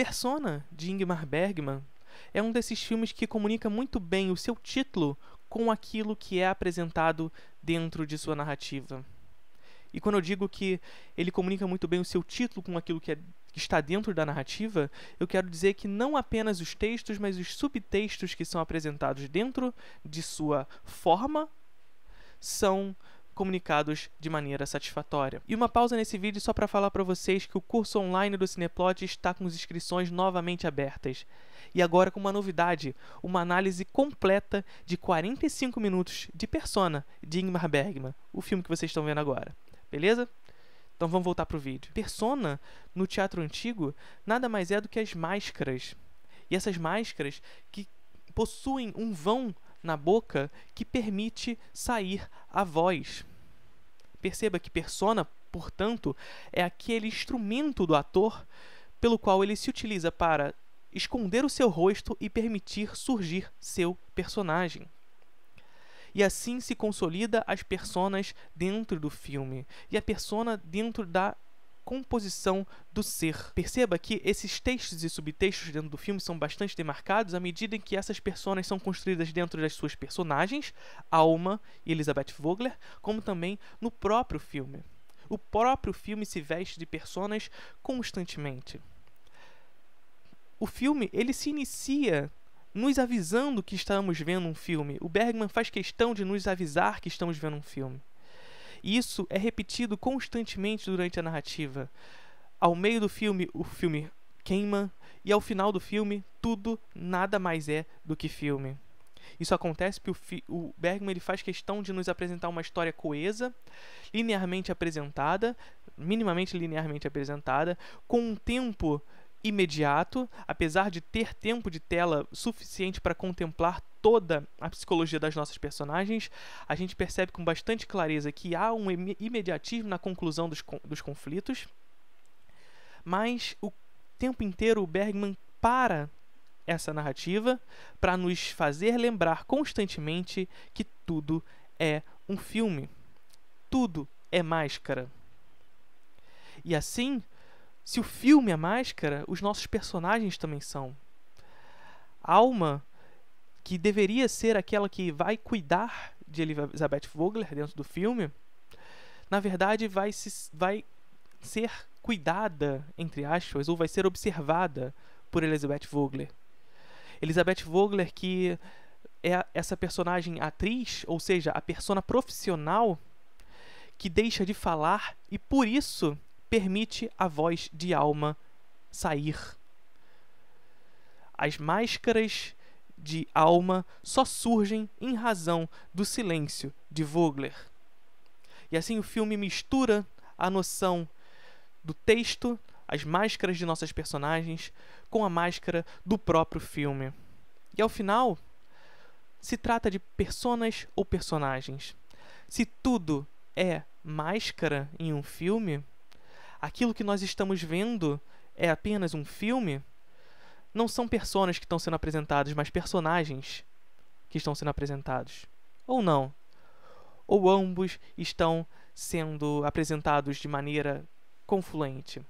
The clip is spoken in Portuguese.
Persona, de Ingmar Bergman, é um desses filmes que comunica muito bem o seu título com aquilo que é apresentado dentro de sua narrativa. E quando eu digo que ele comunica muito bem o seu título com aquilo que, é, que está dentro da narrativa, eu quero dizer que não apenas os textos, mas os subtextos que são apresentados dentro de sua forma são comunicados de maneira satisfatória. E uma pausa nesse vídeo só para falar para vocês que o curso online do Cineplot está com as inscrições novamente abertas. E agora com uma novidade, uma análise completa de 45 minutos de Persona, de Ingmar Bergman, o filme que vocês estão vendo agora. Beleza? Então vamos voltar pro vídeo. Persona, no teatro antigo, nada mais é do que as máscaras. E essas máscaras que possuem um vão na boca que permite sair a voz. Perceba que persona, portanto, é aquele instrumento do ator pelo qual ele se utiliza para esconder o seu rosto e permitir surgir seu personagem. E assim se consolida as personas dentro do filme e a persona dentro da composição do ser. Perceba que esses textos e subtextos dentro do filme são bastante demarcados à medida em que essas personas são construídas dentro das suas personagens, Alma e Elizabeth Vogler, como também no próprio filme. O próprio filme se veste de personas constantemente. O filme ele se inicia nos avisando que estamos vendo um filme. O Bergman faz questão de nos avisar que estamos vendo um filme isso é repetido constantemente durante a narrativa. Ao meio do filme, o filme queima, e ao final do filme, tudo nada mais é do que filme. Isso acontece porque o, Bergman ele faz questão de nos apresentar uma história coesa, linearmente apresentada, minimamente linearmente apresentada, com um tempo imediato, apesar de ter tempo de tela suficiente para contemplar toda a psicologia das nossas personagens, a gente percebe com bastante clareza que há um imediatismo na conclusão dos, dos conflitos, mas o tempo inteiro o Bergman para essa narrativa para nos fazer lembrar constantemente que tudo é um filme. Tudo é máscara. E assim, se o filme é máscara, os nossos personagens também são. A alma, que deveria ser aquela que vai cuidar de Elizabeth Vogler dentro do filme, na verdade vai, se, vai ser cuidada, entre aspas, ou vai ser observada por Elizabeth Vogler. Elizabeth Vogler, que é essa personagem atriz, ou seja, a persona profissional, que deixa de falar e por isso permite a voz de alma sair. As máscaras de alma só surgem em razão do silêncio de Vogler. E assim o filme mistura a noção do texto, as máscaras de nossas personagens, com a máscara do próprio filme. E ao final, se trata de personas ou personagens. Se tudo é máscara em um filme, aquilo que nós estamos vendo é apenas um filme, não são personas que estão sendo apresentadas, mas personagens que estão sendo apresentados. Ou não. Ou ambos estão sendo apresentados de maneira confluente.